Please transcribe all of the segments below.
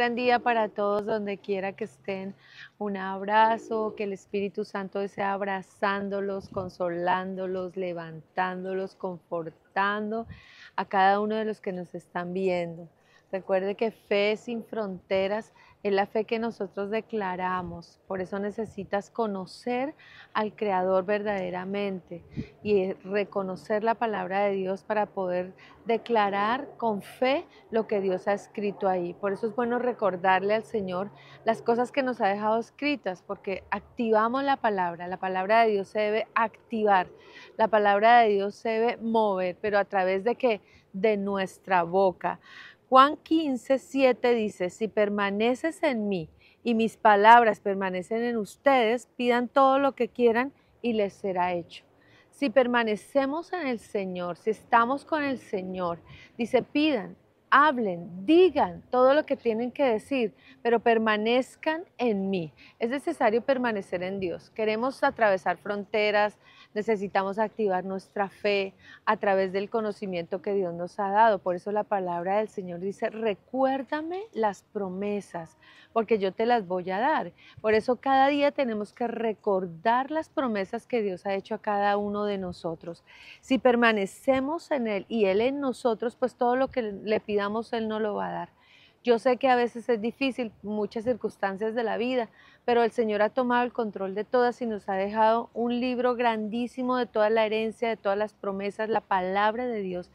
gran día para todos donde quiera que estén. Un abrazo, que el Espíritu Santo sea abrazándolos, consolándolos, levantándolos, confortando a cada uno de los que nos están viendo. Recuerde que fe sin fronteras es la fe que nosotros declaramos. Por eso necesitas conocer al Creador verdaderamente y reconocer la palabra de Dios para poder declarar con fe lo que Dios ha escrito ahí. Por eso es bueno recordarle al Señor las cosas que nos ha dejado escritas, porque activamos la palabra. La palabra de Dios se debe activar. La palabra de Dios se debe mover, pero a través de qué? De nuestra boca. Juan 15, 7 dice, si permaneces en mí y mis palabras permanecen en ustedes, pidan todo lo que quieran y les será hecho. Si permanecemos en el Señor, si estamos con el Señor, dice, pidan hablen, digan todo lo que tienen que decir, pero permanezcan en mí. Es necesario permanecer en Dios. Queremos atravesar fronteras, necesitamos activar nuestra fe a través del conocimiento que Dios nos ha dado. Por eso la palabra del Señor dice, recuérdame las promesas, porque yo te las voy a dar. Por eso cada día tenemos que recordar las promesas que Dios ha hecho a cada uno de nosotros. Si permanecemos en Él y Él en nosotros, pues todo lo que le pido él no lo va a dar. Yo sé que a veces es difícil, muchas circunstancias de la vida, pero el Señor ha tomado el control de todas y nos ha dejado un libro grandísimo de toda la herencia, de todas las promesas, la palabra de Dios,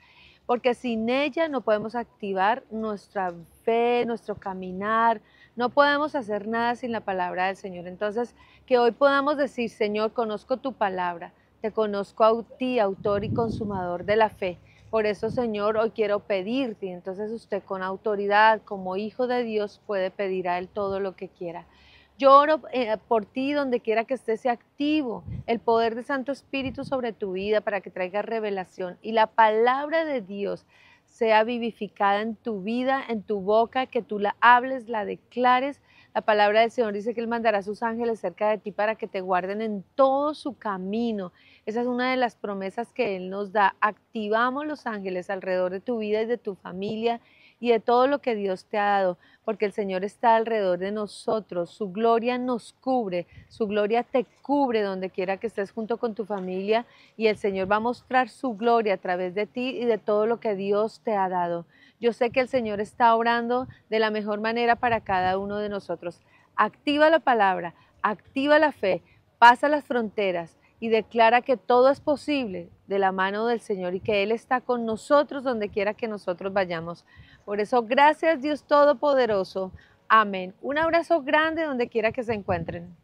porque sin ella no podemos activar nuestra fe, nuestro caminar, no podemos hacer nada sin la palabra del Señor. Entonces, que hoy podamos decir, Señor, conozco tu palabra, te conozco a ti, autor y consumador de la fe por eso, Señor, hoy quiero pedirte. Entonces usted con autoridad, como hijo de Dios, puede pedir a Él todo lo que quiera. Yo oro eh, por ti donde quiera que estés activo, el poder del Santo Espíritu sobre tu vida para que traiga revelación y la palabra de Dios sea vivificada en tu vida, en tu boca, que tú la hables, la declares, la palabra del Señor dice que Él mandará a sus ángeles cerca de ti para que te guarden en todo su camino. Esa es una de las promesas que Él nos da. Activamos los ángeles alrededor de tu vida y de tu familia y de todo lo que Dios te ha dado, porque el Señor está alrededor de nosotros. Su gloria nos cubre, su gloria te cubre donde quiera que estés junto con tu familia y el Señor va a mostrar su gloria a través de ti y de todo lo que Dios te ha dado. Yo sé que el Señor está orando de la mejor manera para cada uno de nosotros. Activa la palabra, activa la fe, pasa las fronteras y declara que todo es posible de la mano del Señor y que Él está con nosotros donde quiera que nosotros vayamos. Por eso, gracias Dios Todopoderoso. Amén. Un abrazo grande donde quiera que se encuentren.